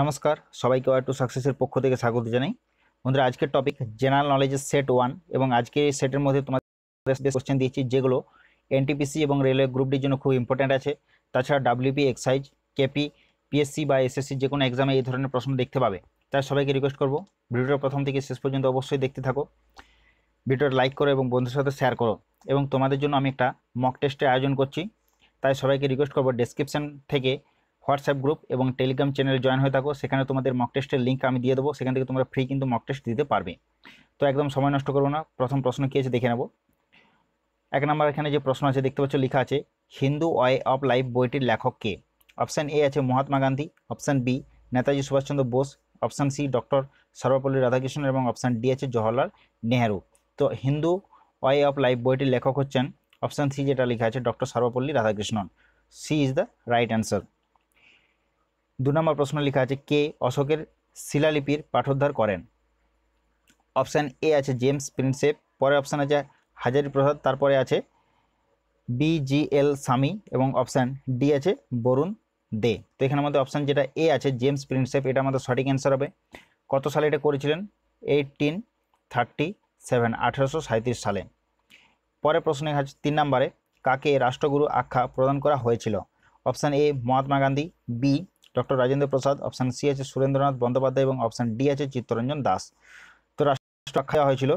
নমস্কার সবাইকে war two সাকসেসের পক্ষ থেকে স্বাগত জানাই বন্ধুরা আজকের টপিক জেনারেল নলেজের সেট ওয়ান এবং আজকে এই সেটের মধ্যে তোমাদের বেশ কোশ্চেন দিয়েছি যেগুলো এনটিপিসি এবং রেলওয়ে গ্রুপটির জন্য খুব ইম্পর্ট্যান্ট আছে তাছাড়া ডাব্লিউপি এক্সাইজ কেপি পিএসসি বা এসএসসি যে কোনো এক্সামে এই ধরনের প্রশ্ন দেখতে পাবে তাই সবাইকে রিকোয়েস্ট করবো ভিডিওটা প্রথম থেকে শেষ পর্যন্ত অবশ্যই দেখতে থাকো ভিডিওটা লাইক করো এবং বন্ধুর সাথে শেয়ার করো এবং তোমাদের জন্য আমি একটা মক টেস্টের আয়োজন করছি তাই সবাইকে রিকোয়েস্ট করবো ডেসক্রিপশান থেকে হোয়াটসঅ্যাপ গ্রুপ এবং টেলিগ্রাম চ্যানেলে জয়েন হয়ে থাকো সেখানে তোমাদের মক টেস্টের লিঙ্ক আমি দিয়ে দেবো সেখান থেকে তোমরা ফ্রি কিন্তু মক টেস্ট দিতে পারবে তো একদম সময় নষ্ট করবো না প্রথম প্রশ্ন কী আছে দেখে নেব এক নম্বর এখানে যে প্রশ্ন আছে দেখতে পাচ্ছ লেখা আছে হিন্দু ওয়ে অফ লাইফ বইটির লেখক কে অপশান এ আছে Mahatma Gandhi option B Netaji Subhash Chandra Bose option C doctor Sarvepalli Radhakrishnan এবং অপশান ডি আছে জওহরলাল নেহেরু তো হিন্দু ওয়ে অফ লাইফ বইটির লেখক হচ্ছেন অপশান সি যেটা লেখা আছে doctor Sarvepalli Radhakrishnan C is the right answer দু নম্বর প্রশ্ন লেখা আছে কে অশোকের শিলালিপির পাঠোদ্ধার করেন অপশান এ আছে জেমস প্রিন্সেপ পরে অপশান আছে হাজারি প্রসাদ তারপরে আছে বি জি এল স্বামী এবং অপশান ডি আছে বরুণ দে তো এখানে আমাদের অপশান যেটা এ আছে জেমস প্রিন্সেপ এটা আমাদের সঠিক অ্যান্সার হবে কত সালে এটা করেছিলেন এইটিন থার্টি সেভেন আঠেরোশো সালে পরে প্রশ্নে আছে তিন নম্বরে কাকে রাষ্ট্রগুরু আখ্যা প্রদান করা হয়েছিল option A Mahatma Gandhi B doctor Rajendra Prasad option C আছে সুরেন্দ্রনাথ বন্দ্যোপাধ্যায় এবং অপশান ডি আছে চিত্তরঞ্জন দাস তো রাষ্ট্রাক্ষা হয়েছিল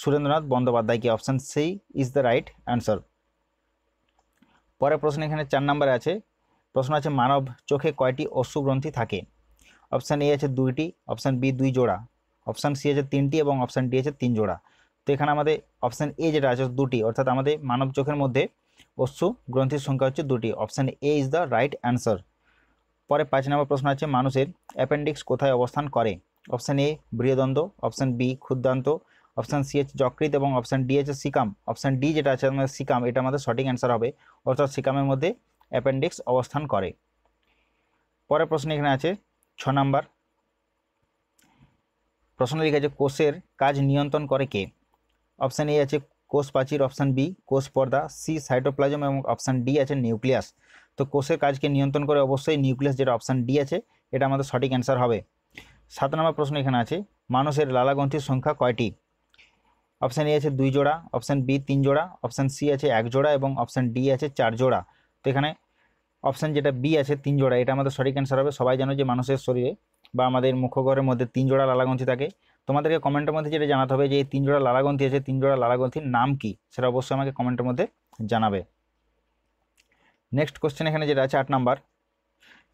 সুরেন্দ্রনাথ বন্দ্যোপাধ্যায়কে option C is the right answer পরের প্রশ্ন এখানে চার নম্বরে আছে প্রশ্ন আছে মানব চোখে কয়টি অশ্রুগ্রন্থি থাকে অপশান এ আছে দুইটি অপশান বি দুই জোড়া অপশান সি আছে তিনটি এবং অপশান ডি আছে তিন জোড়া তো এখানে আমাদের অপশান এ যেটা আছে দুটি অর্থাৎ আমাদের মানব চোখের মধ্যে অশ্রু গ্রন্থির সংখ্যা হচ্ছে দুটি option A is the right answer পরে পাঁচ নম্বর প্রশ্ন আছে মানুষের অ্যাপেন্ডিক্স কোথায় অবস্থান করে অপশান এ বৃহদন্ত অপশান বি ক্ষুদ্রান্ত অপশান সি হচ্ছে যকৃত এবং অপশান ডি হচ্ছে সিকাম অপশান ডি যেটা আছে আমাদের সিকাম এটা আমাদের সঠিক অ্যান্সার হবে অর্থাৎ সিকামের মধ্যে অ্যাপেন্ডিক্স অবস্থান করে পরের প্রশ্ন এখানে আছে ছ নম্বর প্রশ্ন লিখে আছে কোষের কাজ নিয়ন্ত্রণ করে কে অপশান এ আছে কোষ প্রাচীর অপশান বি কোষ পর্দা সি সাইটোপ্লাজম এবং অপশান ডি আছে নিউক্লিয়াস তো কোষের কাজকে নিয়ন্ত্রণ করে অবশ্যই নিউক্লিয়াস যেটা অপশান ডি আছে এটা আমাদের সঠিক অ্যান্সার হবে সাত নম্বর প্রশ্ন এখানে আছে মানুষের লালাগ্রন্থির সংখ্যা কয়টি অপশান এ আছে দুই জোড়া অপশান বি তিন জোড়া অপশান সি আছে এক জোড়া এবং অপশান ডি আছে চার জোড়া তো এখানে অপশান যেটা বি আছে তিন জোড়া এটা আমাদের সঠিক অ্যান্সার হবে সবাই জানো যে মানুষের শরীরে বা আমাদের মুখগরের মধ্যে তিন জোড়া লালাগ্রন্থি থাকে তোমাদেরকে কমেন্টের মধ্যে যেটা জানাতে হবে যে এই তিন জোড়া লালাগ্রন্থি আছে তিন জোড়া লালাগ্রন্থির নাম কি সেটা অবশ্যই আমাকে কমেন্টের মধ্যে জানাবে নেক্সট কোশ্চেন এখানে যেটা আছে আট নাম্বার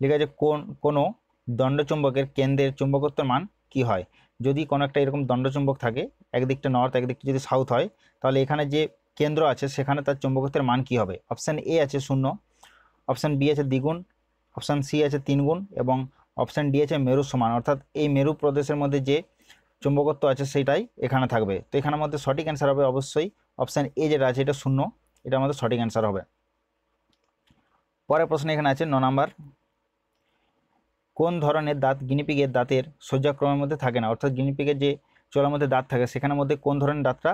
লেখা আছে কোন কোনো দণ্ডচুম্বকের কেন্দ্রের চুম্বকত্ব মান কি হয় যদি কোনো একটা এরকম দণ্ডচুম্বক থাকে একদিকটা নর্থ একদিকটা যদি সাউথ হয় তাহলে এখানে যে কেন্দ্র আছে সেখানে তার চুম্বকত্বের মান কি হবে অপশান এ আছে শূন্য অপশান বি আছে দ্বিগুণ অপশান সি আছে তিনগুণ এবং অপশান ডি আছে মেরু সমান অর্থাৎ এই মেরু প্রদেশের মধ্যে যে চুম্বকত্ব আছে সেটাই এখানে থাকবে তো এখানের মধ্যে সঠিক অ্যান্সার হবে অবশ্যই অপশান এ যেটা আছে এটা শূন্য এটা আমাদের সঠিক অ্যান্সার হবে পরের প্রশ্ন এখানে আছে ন নাম্বার কোন ধরনের দাঁত গিনিপিগের দাঁতের শয্যাক্রমের মধ্যে থাকে না অর্থাৎ গিনিপিগের যে চোলার মধ্যে দাঁত থাকে সেখানের মধ্যে কোন ধরনের দাঁতটা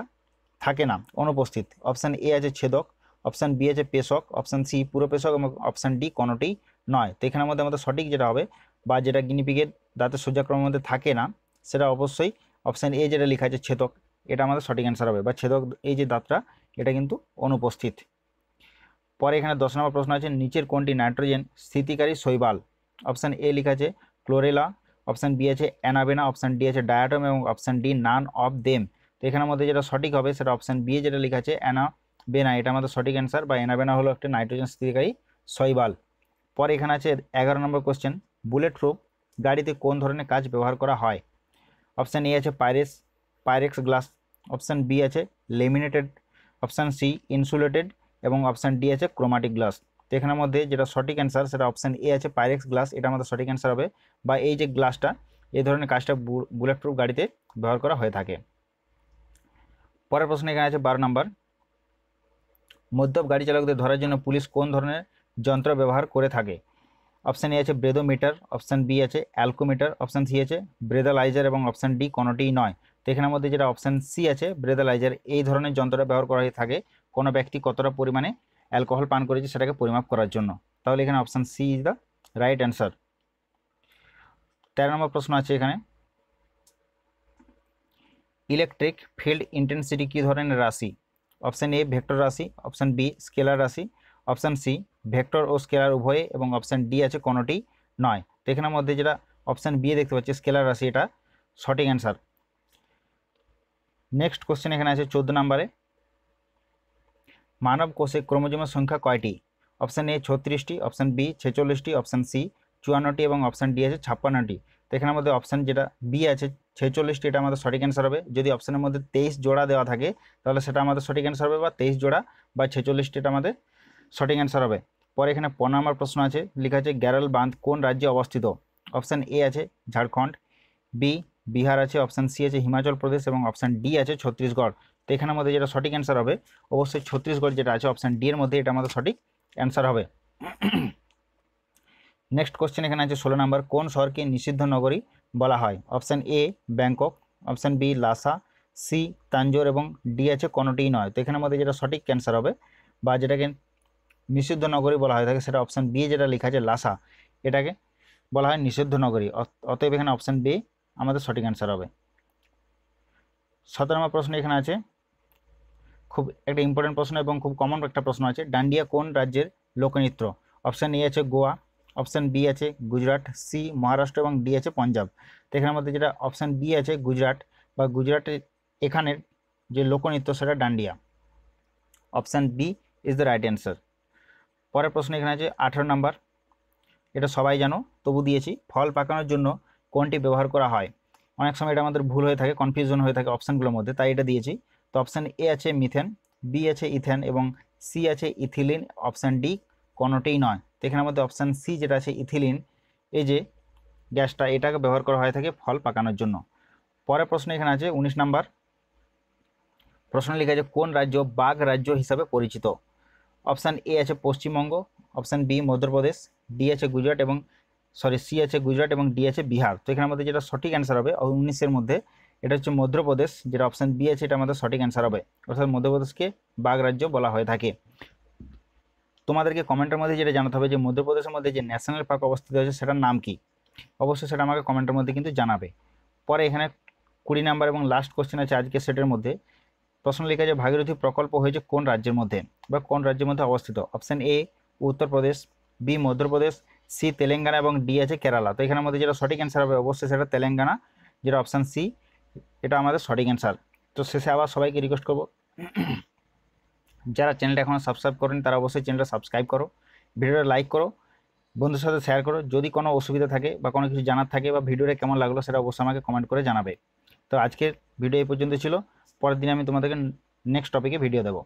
থাকে না অনুপস্থিত অপশান এ আছে ছেদক অপশান বি আছে পেশক অপশান সি পুরো পেশক এবং অপশান ডি কোনোটি নয় তো এখানের মধ্যে আমাদের সঠিক যেটা হবে বা যেটা গিনিপিগের দাঁতের শয্যাক্রমের মধ্যে থাকে না সেটা অবশ্যই অপশান এ যেটা লেখা আছে ছেদক এটা আমাদের সঠিক অ্যান্সার হবে বা ছেদক এই যে দাঁতটা এটা কিন্তু অনুপস্থিত পরে এখানে দশ নম্বর প্রশ্ন আছে নিচের কোনটি নাইট্রোজেন স্থিতিকারী শৈবাল অপশান এ লিখা আছে ক্লোরেলা অপশান বি আছে অ্যানাবেনা অপশান ডি আছে ডায়াটম এবং option D none of them তো এখানের মধ্যে যেটা সঠিক হবে সেটা অপশান বি যেটা লিখা আছে অ্যানাবেনা এটা আমাদের সঠিক অ্যান্সার বা অ্যানাবেনা হলো একটি নাইট্রোজেন স্থিতিকারী শৈবাল পরে এখানে আছে এগারো নম্বর কোশ্চেন বুলেট প্রুফ গাড়িতে কোন ধরনের কাজ ব্যবহার করা হয় অপশান এ আছে পাইরেস পাইরেক্স গ্লাস অপশান বি আছে লেমিনেটেড অপশান সি ইনসুলেটেড এবং অপশান ডি আছে ক্রোমাটিক গ্লাস তো এখানের মধ্যে যেটা সঠিক অ্যান্সার সেটা অপশান এ আছে পাইরেক্স গ্লাস এটা আমাদের সঠিক অ্যান্সার হবে বা এই যে গ্লাসটা এই ধরনের কাজটা বুলেট প্রুফ গাড়িতে ব্যবহার করা হয়ে থাকে পরের প্রশ্ন এখানে আছে বারো নম্বর মদ্যপ গাড়ি চালকদের ধরার জন্য পুলিশ কোন ধরনের যন্ত্র ব্যবহার করে থাকে অপশান এ আছে ব্রেদোমিটার অপশান বি আছে অ্যালকোমিটার অপশান সি আছে ব্রেদালাইজার এবং অপশান ডি কোনোটিই নয় তো এখানের মধ্যে যেটা অপশান সি আছে ব্রেদালাইজার এই ধরনের যন্ত্রটা ব্যবহার করা হয়ে থাকে কোনো ব্যক্তি কতটা পরিমাণে অ্যালকোহল পান করেছে সেটাকে পরিমাপ করার জন্য তাহলে এখানে option C is the right answer তেরো নম্বর প্রশ্ন আছে এখানে ইলেকট্রিক ফিল্ড ইন্টেন্সিটি কী ধরনের রাশি অপশান এ ভেক্টর রাশি অপশান বি স্কেলার রাশি অপশান সি ভেক্টর ও স্কেলার উভয়ে এবং অপশান ডি আছে কোনোটি নয় তো এখানের মধ্যে যেটা অপশান বি দেখতে পাচ্ছি স্কেলার রাশি এটা সঠিক অ্যান্সার নেক্সট কোশ্চেন এখানে আছে চোদ্দ নম্বরে মানব কোষে ক্রোমোজোমের সংখ্যা কয়টি অপশান এ ছত্রিশটি অপশান বি ছেচল্লিশটি অপশান সি চুয়ান্নটি এবং অপশান ডি আছে ছাপ্পান্নটি তো এখানে আমাদের অপশান যেটা বি আছে ছেচল্লিশটি এটা আমাদের সঠিক অ্যান্সার হবে যদি অপশানের মধ্যে তেইশ জোড়া দেওয়া থাকে তাহলে সেটা আমাদের সঠিক অ্যান্সার হবে বা তেইশ জোড়া বা ছেচল্লিশটি এটা আমাদের সঠিক অ্যান্সার হবে পরে এখানে প নম্বর প্রশ্ন আছে লেখা আছে গ্যারাল বাঁধ কোন রাজ্যে অবস্থিত অপশান এ আছে ঝাড়খণ্ড বি বিহার আছে অপশান সি আছে হিমাচল প্রদেশ এবং অপশান ডি আছে ছত্রিশগড় তো এখানে আমাদের যেটা সঠিক অ্যান্সার হবে অবশ্যই ছত্তিশগড় যেটা আছে অপশান ডি এর মধ্যে এটা আমাদের সঠিক অ্যান্সার হবে নেক্সট কোশ্চেন এখানে আছে ষোলো নম্বর কোন শহরকে নিষিদ্ধ নগরী বলা হয় option A Bangkok option B Lhasa C Tanjore এবং ডি আছে কোনোটিই নয় তো এখানের মধ্যে যেটা সঠিক ক্যান্সার হবে বা যেটাকে নিষিদ্ধ নগরী বলা হয় থাকে সেটা অপশান বি যেটা লেখা আছে লাসা এটাকে বলা হয় নিষিদ্ধ নগরী অতএব এখানে অপশান বি আমাদের সঠিক অ্যান্সার হবে সতেরো নম্বর প্রশ্ন এখানে আছে খুব একটা ইম্পর্টেন্ট প্রশ্ন এবং খুব কমন একটা প্রশ্ন আছে ডান্ডিয়া কোন রাজ্যের লোকনৃত্য অপশান এ আছে গোয়া অপশান বি আছে গুজরাট সি মহারাষ্ট্র এবং ডি আছে পাঞ্জাব তো এখানের মধ্যে যেটা অপশান বি আছে গুজরাট বা গুজরাটের এখানের যে লোকনৃত্য সেটা dandiya option B is the right answer পরের প্রশ্ন এখানে আছে আঠেরো নাম্বার এটা সবাই জানো তবু দিয়েছি ফল পাকানোর জন্য কোনটি ব্যবহার করা হয় অনেক সময় এটা আমাদের ভুল হয়ে থাকে কনফিউশন হয়ে থাকে অপশানগুলোর মধ্যে তাই এটা দিয়েছি তো অপশান এ আছে মিথেন বি আছে ইথেন এবং সি আছে ইথিলিন অপশান ডি কোনোটেই নয় তো এখানে আমাদের অপশান সি যেটা আছে ইথিলিন এই যে গ্যাসটা এটাকে ব্যবহার করা হয়ে থাকে ফল পাকানোর জন্য পরের প্রশ্ন এখানে আছে ১৯ নাম্বার প্রশ্ন লেখা আছে কোন রাজ্য বাঘ রাজ্য হিসাবে পরিচিত অপশান এ আছে Paschimbanga option B Madhya Pradesh D আছে গুজরাট এবং সরি সি আছে গুজরাট এবং ডি আছে বিহার তো এখানে আমাদের যেটা সঠিক অ্যান্সার হবে উনিশের মধ্যে এটা হচ্ছে মধ্যপ্রদেশ যেটা অপশান বি আছে এটা আমাদের সঠিক অ্যান্সার হবে অর্থাৎ মধ্যপ্রদেশকে বাঘ রাজ্য বলা হয়ে থাকে তোমাদেরকে কমেন্টের মধ্যে যেটা জানাতে হবে যে মধ্যপ্রদেশের মধ্যে যে ন্যাশনাল পার্ক অবস্থিত হয়েছে সেটার নাম কি অবশ্যই সেটা আমাকে কমেন্টের মধ্যে কিন্তু জানাবে পরে এখানে কুড়ি নাম্বার এবং লাস্ট কোশ্চেন আছে আজকে সেটের মধ্যে প্রশ্ন লেখা যে ভাগীরথী প্রকল্প হয়েছে কোন রাজ্যের মধ্যে বা কোন রাজ্যের মধ্যে অবস্থিত option A Uttar Pradesh B Madhya Pradesh C Telangana এবং ডি আছে কেরালা তো এখানের মধ্যে যেটা সঠিক অ্যান্সার হবে অবশ্যই সেটা তেলেঙ্গানা যেটা অপশান সি এটা আমাদের সঠিক অ্যান্সার তো শেষে আবার সবাইকে রিকোয়েস্ট করবো যারা চ্যানেলটা এখনও সাবস্ক্রাইব করেন তারা অবশ্যই চ্যানেলটা সাবস্ক্রাইব করো ভিডিওটা লাইক করো বন্ধুর সাথে শেয়ার করো যদি কোনো অসুবিধা থাকে বা কোনো কিছু জানার থাকে বা ভিডিওটা কেমন লাগলো সেটা অবশ্যই আমাকে কমেন্ট করে জানাবে তো আজকের ভিডিও এই পর্যন্ত ছিল পরের দিন আমি তোমাদেরকে নেক্সট টপিকে ভিডিও দেবো